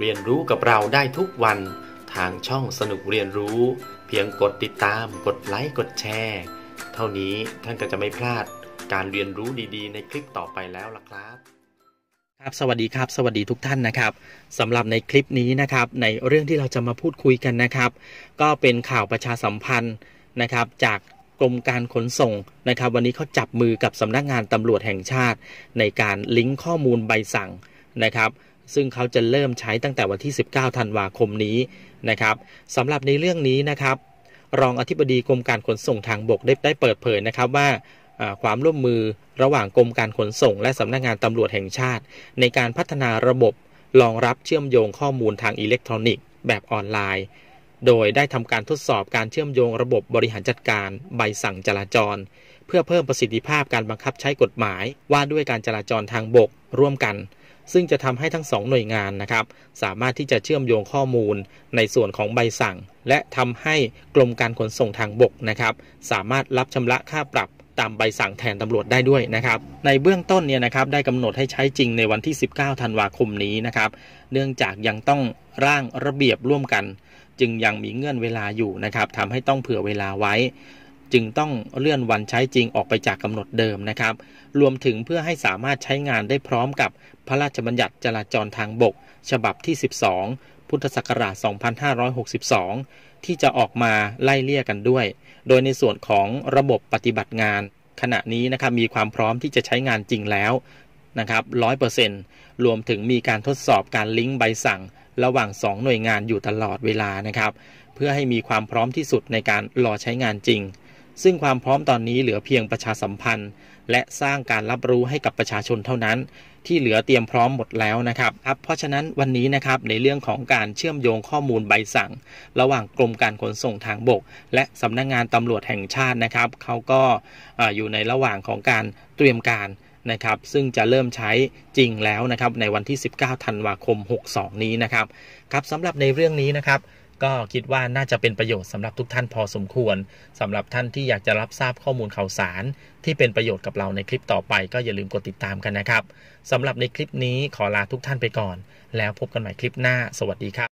เรียนรู้กับเราได้ทุกวันทางช่องสนุกเรียนรู้ เพียงกดติดตาม กดไลค์กดแชร์ เท่านี้ท่านก็จะไม่พลาดการเรียนรู้ดีๆ ในคลิปต่อไปแล้วล่ะครับ ครับสวัสดีครับ สวัสดีทุกท่านนะครับสำหรับในคลิปนี้นะครับในเรื่องที่เราจะมาพูดคุยกันนะครับ ก็เป็นข่าวประชาสัมพันธ์นะครับจากกรมการขนส่งนะครับ วันนี้เขาจับมือกับสำนักงานตำรวจแห่งชาติในการลิงก์ข้อมูลใบสั่งนะครับซึ่งเขาจะเริ่มใช้ตั้งแต่วันที่ 19 ธันวาคมนี้นะครับสำหรับในเรื่องนี้นะครับ รองอธิบดีกรมการขนส่งทางบกได้ได้เปิดเผยนะครับว่าความร่วมมือระหว่างกรมการขนส่งและสำนักงงานตำรวจแห่งชาติ ในการพัฒนาระบบ รองรับเชื่อมโยงข้อมูลทางอิเล็กทรอนิกส์แบบออนไลน์ โดยได้ทำการทดสอบการเชื่อมโยงระบบบริหารจัดการ ใบสั่งจราจร เพื่อเพิ่มประสิทธิภาพการบังคับใช้กฎหมาย ว่าด้วยการจราจรทางบกร่วมกันซึ่งจะทำให้ทั้งสองหน่วยงานนะครับ สามารถที่จะเชื่อมโยงข้อมูลในส่วนของใบสั่ง และทำให้กรมการขนส่งทางบกนะครับ สามารถรับชำระค่าปรับตามใบสั่งแทนตำรวจได้ด้วยนะครับ ในเบื้องต้นเนี่ยนะครับได้กำหนดให้ใช้จริงในวันที่19ธันวาคมนี้นะครับ เนื่องจากยังต้องร่างระเบียบร่วมกัน จึงยังมีเงื่อนเวลาอยู่นะครับทำให้ต้องเผื่อเวลาไว้จึงต้องเลื่อนวันใช้จริงออกไปจากกำหนดเดิมนะครับ รวมถึงเพื่อให้สามารถใช้งานได้พร้อมกับพระราชบัญญัติจราจรทางบก ฉบับที่ 12 พุทธศักราช2562 ที่จะออกมาไล่เลี่ยกันด้วย โดยในส่วนของระบบปฏิบัติงาน ขณะนี้นะครับ มีความพร้อมที่จะใช้งานจริงแล้ว นะครับ 100%รวมถึงมีการทดสอบการลิงก์ใบสั่ง ระหว่าง 2 หน่วยงานอยู่ตลอดเวลานะครับ เพื่อให้มีความพร้อมที่สุดในการรอใช้งานจริงซึ่งความพร้อมตอนนี้เหลือเพียงประชาสัมพันธ์ และสร้างการรับรู้ให้กับประชาชนเท่านั้น ที่เหลือเตรียมพร้อมหมดแล้วนะครับครับเพราะฉะนั้นวันนี้นะครับ ในเรื่องของการเชื่อมโยงข้อมูลใบสั่ง ระหว่างกรมการขนส่งทางบก และสำนักงงานตำรวจแห่งชาตินะครับเขาก็อยู่ในระหว่างของการเตรียมการนะครับ ซึ่งจะเริ่มใช้จริงแล้วนะครับ ในวันที่ 19 ธันวาคม 62 นี้นะครับ ครับสำหรับในเรื่องนี้นะครับก็คิดว่าน่าจะเป็นประโยชน์สำหรับทุกท่านพอสมควร สำหรับท่านที่อยากจะรับทราบข้อมูลข่าวสาร ที่เป็นประโยชน์กับเราในคลิปต่อไป ก็อย่าลืมกดติดตามกันนะครับสำหรับในคลิปนี้ขอลาทุกท่านไปก่อน แล้วพบกันใหม่คลิปหน้าสวัสดีครับ